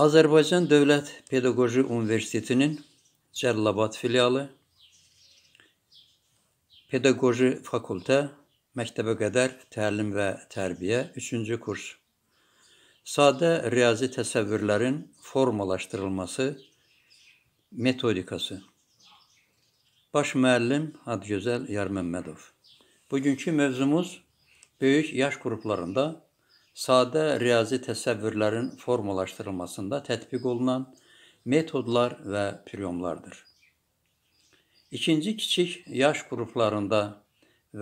Azərbaycan Dövlət Pedaqoji Universitetinin Cəlilabad filialı, Pedaqoji Fakültə, Məktəbə qədər Təlim və Tərbiyə 3-cü kurs. Sadə riyazi təsəvvürlərin formalaşdırılması metodikası. Baş müəllim Adgözəl Yarməmmədov. Bugünkü mövzumuz böyük yaş qruplarında sadə riyazi təsəvvürlərin formalaşdırılmasında tətbiq olunan metodlar və priyomlardır. İkinci kiçik yaş qruplarında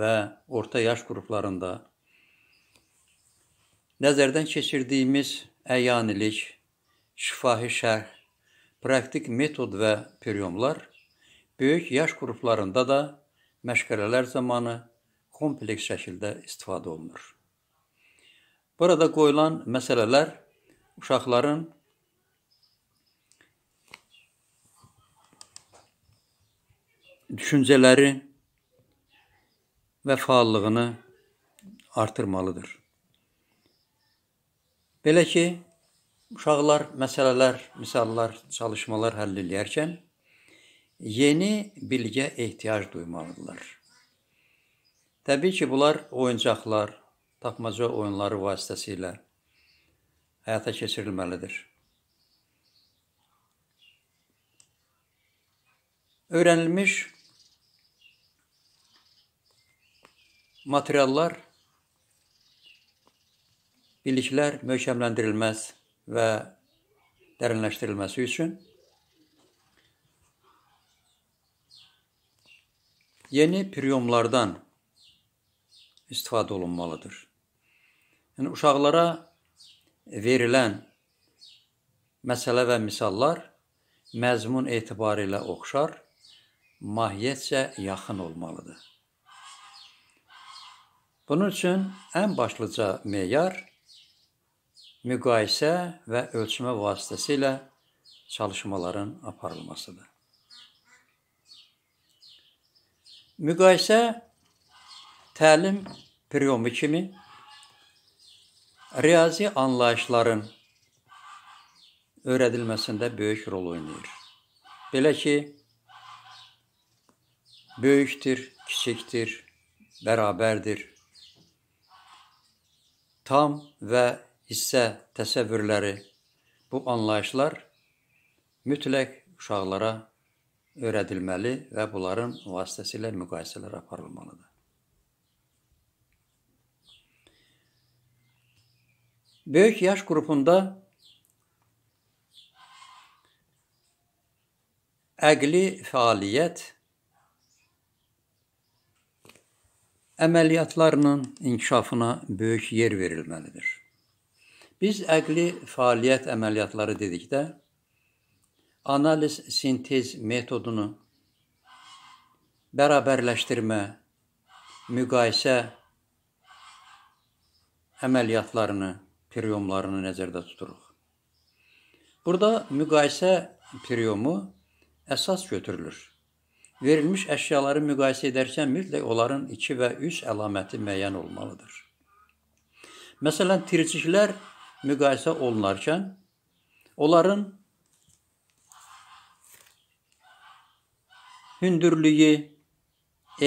və orta yaş qruplarında nəzərdən keçirdiyimiz əyanilik, şifahi şərh, praktik metod və priyomlar böyük yaş qruplarında da məşğələlər zamanı kompleks şəkildə istifadə olunur. Burada qoyulan məsələlər uşaqların düşüncələri və fəallığını artırmalıdır. Belə ki, uşaqlar məsələlər, misallar, çalışmalar həll edərkən yeni bilgə ehtiyac duymalıdırlar. Təbii ki, bunlar oyuncaqlar, tapmaca oyunları vasitəsilə həyata keçirilməlidir. Öyrənilmiş materiallar, biliklər möhkəmləndirilməz və dərinləşdirilməsi üçün yeni priyomlardan istifadə olunmalıdır. Yəni, uşaqlara verilən məsələ və misallar məzmun etibarilə oxşar, mahiyyətcə yaxın olmalıdır. Bunun üçün ən başlıca meyar müqayisə və ölçmə vasitəsilə çalışmaların aparılmasıdır. Müqayisə təlim priomu kimi riyazi anlayışların öyrədilməsində böyük rol oynayır. Belə ki, böyükdür, kiçikdir, bərabərdir. Tam və hissə təsəvvürləri bu anlayışlar mütləq uşaqlara öyrədilməli və bunların vasitəsilə müqayisələr aparılmalıdır. Büyük yaş grubunda əqli fəaliyyət əməliyyatlarının inkişafına böyük yer verilməlidir. Biz əqli fəaliyyət əməliyyatları dedikdə analiz sintez metodunu bərabərləşdirmə, müqayisə əməliyyatlarını periyomlarını nəzərdə tuturuq. Burada müqayisə periyomu əsas götürülür. Verilmiş əşyaları müqayisə edərkən mütləq onların 2 və 3 əlaməti müəyyən olmalıdır. Məsələn, tirciklər müqayisə olunarkən onların hündürlüyü,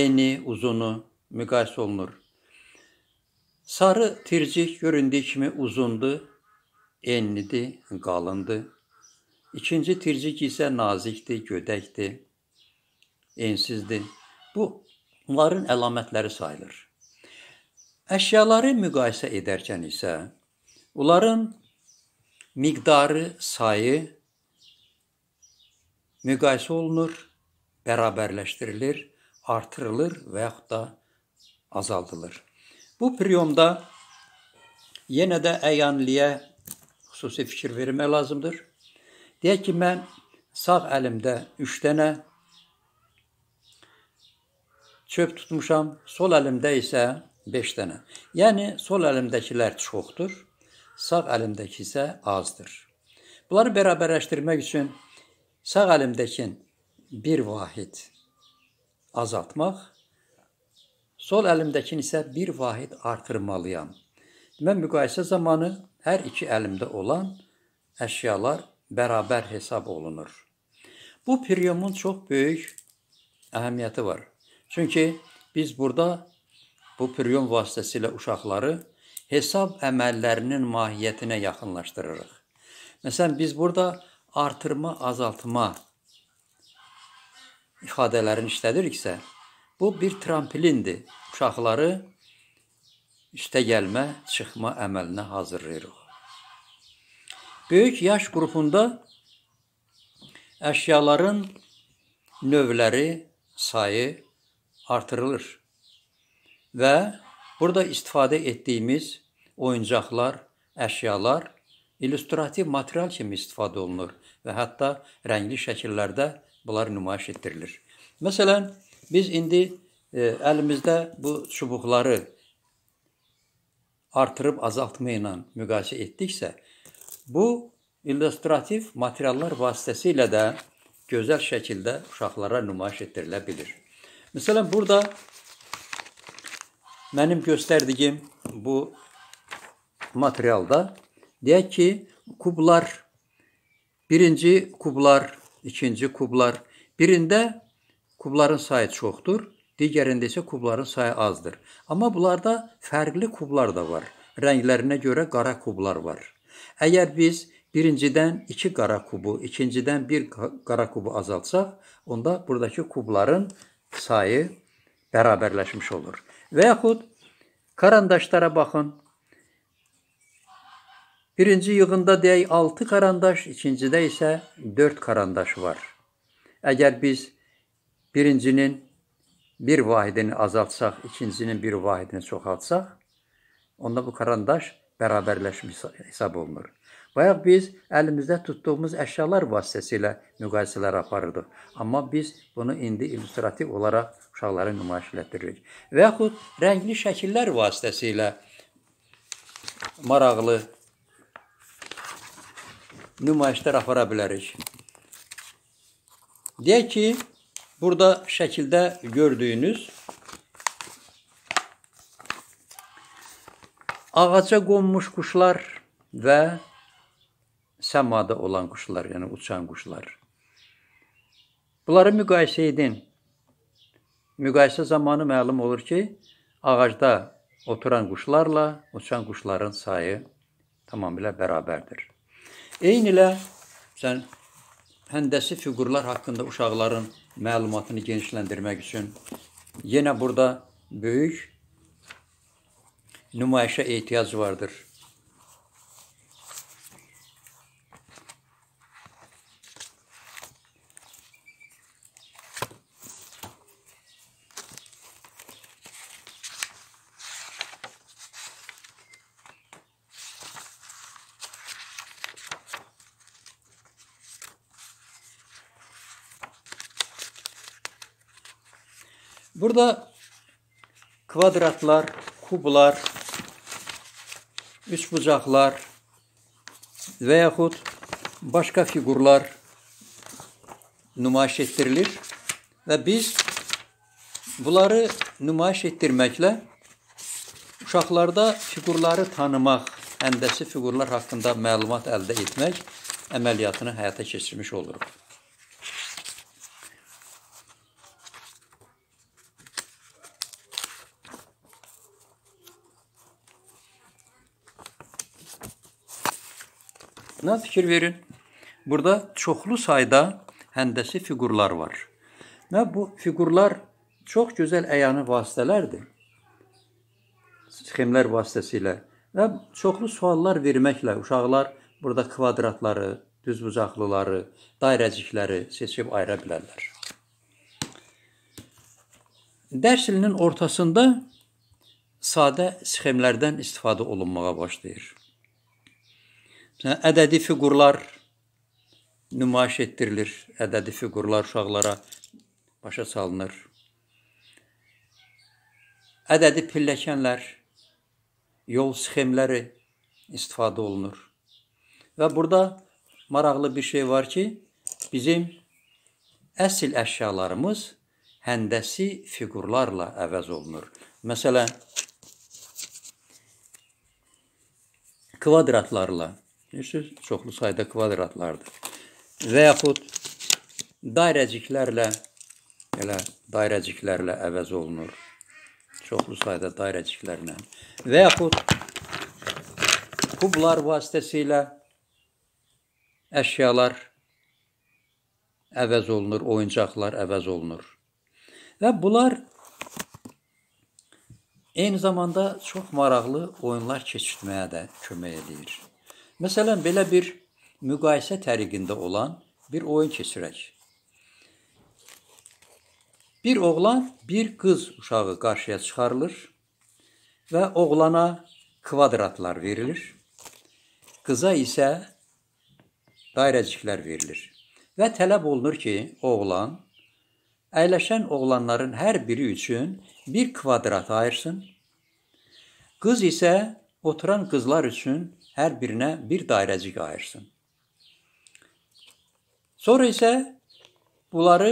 eni, uzunu müqayisə olunur. Sarı tircik göründüyü kimi uzundu, enlidi, qalındı. İkinci tircik isə nazikdi, gödəkdi, ensizdi. Bunların əlamətləri sayılır. Əşyaları müqayisə edərkən isə onların miqdarı, sayı müqayisə olunur, bərabərləşdirilir, artırılır və yaxud da azaldılır. Bu priyomda yenə də əyanliyə xüsusi fikir vermək lazımdır. Deyək ki, mən sağ əlimdə 3 dənə çöp tutmuşam, sol əlimdə isə 5 dənə. Yəni sol əlimdəkilər çoxdur, sağ əlimdəki isə azdır. Bunları bərabərləşdirmək üçün sağ əlimdəkin 1 vahid azaltmaq, Sol əlimdəkini isə bir vahid artırmalıyam. Mən müqayisə zamanı hər iki əlimdə olan əşyalar bərabər hesab olunur. Bu priyomun çox böyük əhəmiyyəti var. Çünki biz burada bu priyom vasitəsilə uşaqları hesab əməllərinin mahiyyətinə yaxınlaşdırırıq. Məsələn, biz burada artırma, azaltma ifadələrini işlədiriksə, Bu bir trampilindir. Uşaqları üstə gəlmə, çıxma əməlinə hazırlayırıq. Böyük yaş qrupunda əşyaların növləri, sayı artırılır. Və burada istifadə etdiyimiz oyuncaqlar, əşyalar illüstrativ material kimi istifadə olunur və hətta rəngli şəkillərdə bunlar nümayiş etdirilir. Məsələn, Biz indi e, əlimizdə bu çubuqları artırıb azaltmayla müqayisə etdiksə, bu illüstrativ materiallar vasitəsilə də gözəl şəkildə uşaqlara nümayiş etdirilə bilir. Məsələn, burada mənim göstərdiyim bu materialda deyək ki, kublar birinci kublar, ikinci kublar birində kubların sayı çoxdur, digərində isə kubların sayı azdır. Amma bunlarda fərqli kublar da var. Rənglərinə görə qara kublar var. Əgər biz birincidən 2 qara kubu, ikincidən 1 qara kubu azaltsaq, onda buradakı kubların sayı bərabərləşmiş olur. Və yaxud karandaşlara baxın. Birinci yığında deyək 6 karandaş, ikincidə isə 4 karandaş var. Əgər biz birincinin bir vahidini azaltsaq, ikincinin bir vahidini çoxaltsaq, onda bu karandaş bərabərləşmiş hesab olunur. Bayaq biz əlimizdə tutduğumuz əşyalar vasitəsilə müqayisələr aparırdıq. Amma biz bunu indi illüstrativ olaraq uşaqlara nümayiş etdiririk. Və yaxud rəngli şəkillər vasitəsilə maraqlı nümayişlər apara bilərik. Deyək ki, Burada şəkildə gördüyünüz ağaca qonmuş quşlar və səmada olan quşlar, yəni uçan quşlar. Bunları müqayisə edin. Müqayisə zamanı məlum olur ki, ağacda oturan quşlarla uçan quşların sayı tamamilə bərabərdir. Eynilə sən həndəsi fiqurlar haqqında uşaqların məlumatını genişləndirmək üçün yenə burada böyük nümayişə ehtiyac vardır. Burada kvadratlar, kublar, üç bucaqlar və yaxud başqa fiqurlar nümayiş etdirilir və biz bunları nümayiş etdirməklə uşaqlarda fiqurları tanımaq, həndəsi fiqurlar haqqında məlumat əldə etmək əməliyyatını həyata keçirmiş oluruq. Buna fikir verin. Burada çoxlu sayda həndəsi fiqurlar var. Və bu fiqurlar çox gözəl əyanı vasitələrdir. Sxemlər vasitəsilə və çoxlu suallar verməklə uşaqlar burada kvadratları, düzbucaqlıları, dairəcikləri seçib ayıra bilərlər. Dərs ilinin ortasında sadə sxemlərdən istifadə olunmağa başlayır ədədi fiqurlar nümayiş etdirilir. Ədədi fiqurlar uşaqlara başa salınır. Ədədi pilləkənlər, yol sxemləri istifadə olunur. Və burada maraqlı bir şey var ki, bizim əsl əşyalarımız həndəsi fiqurlarla əvəz olunur. Məsələn, kvadratlarla Bilirsiniz, çoxlu sayda kvadratlardır. Və yaxud dairəciklərlə elə dairəciklərlə əvəz olunur. Çoxlu sayda dairəciklərlə. Və yaxud kublar vasitəsilə əşyalar əvəz olunur, oyuncaqlar əvəz olunur. Və bunlar eyni zamanda çox maraqlı oyunlar keçirtməyə də kömək edir. Məsələn, belə bir müqayisə təriqində olan bir oyun keçirək. Bir oğlan, bir qız uşağı qarşıya çıxarılır və oğlana kvadratlar verilir. Qıza isə dairəciklər verilir. Və tələb olunur ki, oğlan əyləşən oğlanların hər biri üçün bir kvadrat ayırsın. Qız isə oturan qızlar üçün Hər birinə bir dairəcik ayırsın. Sonra isə bunları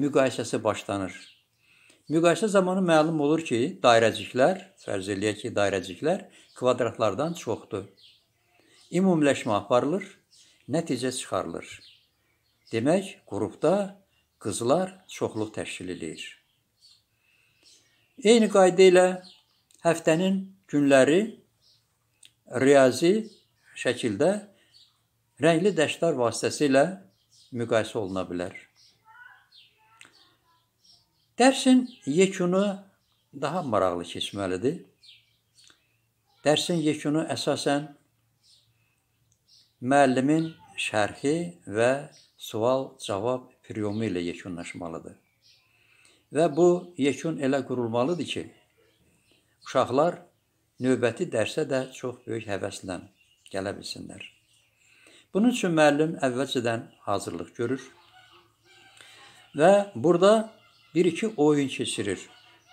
müqayisəsi başlanır. Müqayisə zamanı məlum olur ki, dairəciklər, fərz eləyək ki, dairəciklər kvadratlardan çoxdur. Ümumiləşmə aparılır, nəticə çıxarılır. Demək, qrupda qızlar çoxluq təşkil eləyir. Eyni qayda ilə həftənin günləri riyazi şəkildə rəngli dəşlər vasitəsilə müqayisə oluna bilər. Dərsin yekunu daha maraqlı keçməlidir. Dərsin yekunu əsasən müəllimin şərhi və sual-cavab priyomu ilə yekunlaşmalıdır. Və bu yekun elə qurulmalıdır ki, uşaqlar növbəti dərsə də çox böyük həvəslə gələ bilsinlər. Bunun üçün müəllim əvvəlcədən hazırlıq görür və burada bir-iki oyun keçirir.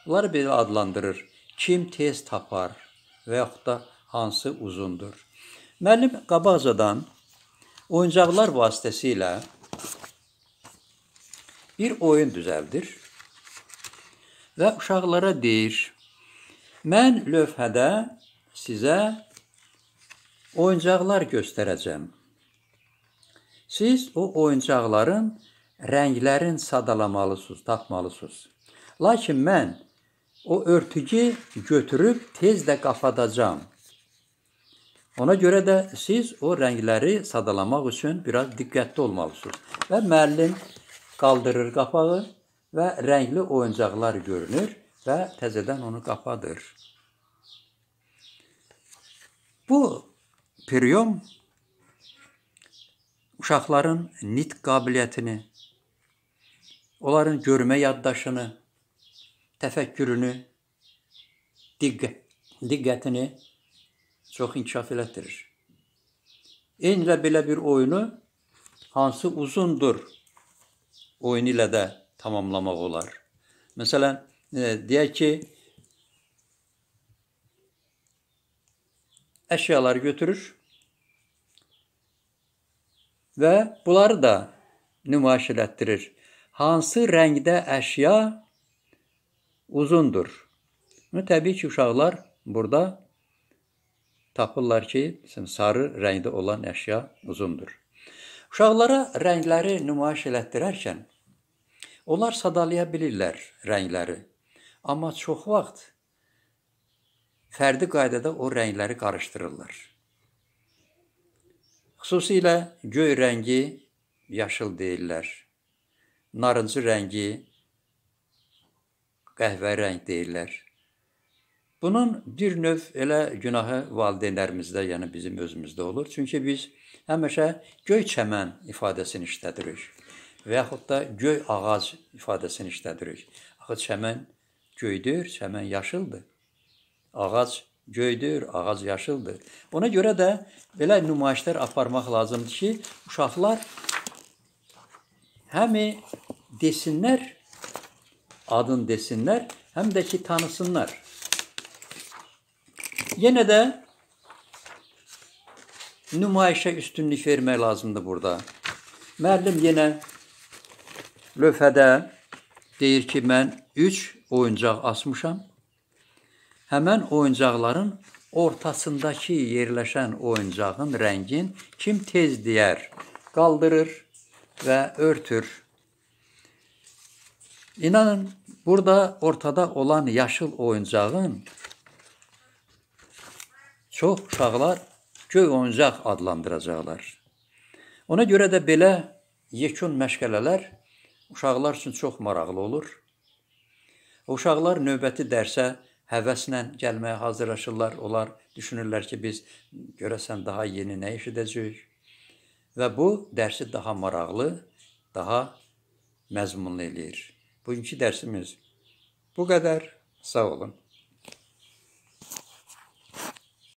Bunları belə adlandırır. Kim tez tapar və yaxud da hansı uzundur. Müəllim qabaqcadan oyuncaqlar vasitəsilə bir oyun düzəldir və uşaqlara deyir: Mən lövhədə sizə oyuncaqlar göstərəcəm. Siz o oyuncaqların rənglərin sadalamalısınız, tapmalısınız. Lakin mən o örtüyü götürüb tez də qafadacağam. Ona görə də siz o rəngləri sadalamaq üçün biraz diqqətli olmalısınız. Və müəllim qaldırır qapağı və rəngli oyuncaqlar görünür və təzədən onu qapadır. Bu priyom uşaqların nitq qabiliyyətini, onların görmə yaddaşını, təfəkkürünü, diqqət, diqqətini çox inkişaf elətdirir. Eyni ilə belə bir oyunu hansı uzundur oyunu ilə də tamamlamaq olar. Məsələn, deyək ki, əşyaları götürür və bunları da nümayiş elətdirir. Hansı rəngdə əşya uzundur? Bunu təbii ki, uşaqlar burada tapırlar ki, sarı rəngdə olan əşya uzundur. Uşaqlara rəngləri nümayiş elətdirərkən onlar sadalaya bilirlər rəngləri. Amma çox vaxt fərdi qaydada o rəngləri qarışdırırlar. Xüsusilə göy rəngi yaşıl deyirlər. Narıncı rəngi qəhvərəng deyirlər. Bunun bir növ elə günahı valideynlərimizdə, yəni bizim özümüzdə olur. Çünki biz həmişə göy çəmən ifadəsini işlədirik və yaxud da göy ağac ifadəsini işlədirik. Axı çəmən göydür, çəmən yaşıldır. Ağac göydür, ağac yaşıldır. Ona görə də belə nümayişlər aparmaq lazımdır ki, uşaqlar həm desinlər, adın desinlər, həm də ki tanısınlar. Yenə də nümayişə üstünlük vermək lazımdır burada. Müəllim yenə lövhədə deyir ki, mən 3 oyuncaq asmışam. Həmən oyuncaqların ortasındakı yerləşən oyuncağın rəngin kim tez deyər, qaldırır və örtür. İnanın, burada ortada olan yaşıl oyuncağın çox uşaqlar göy oyuncaq adlandıracaqlar. Ona görə də belə yekun məşğələlər uşaqlar üçün çox maraqlı olur. Uşaqlar növbəti dərsə həvəslə gəlməyə hazırlaşırlar. Onlar düşünürlər ki, biz görəsən daha yeni nə eşidəcəyik. Və bu dərsi daha maraqlı, daha məzmunlu eləyir. Bugünkü dərsimiz bu qədər. Sağ olun.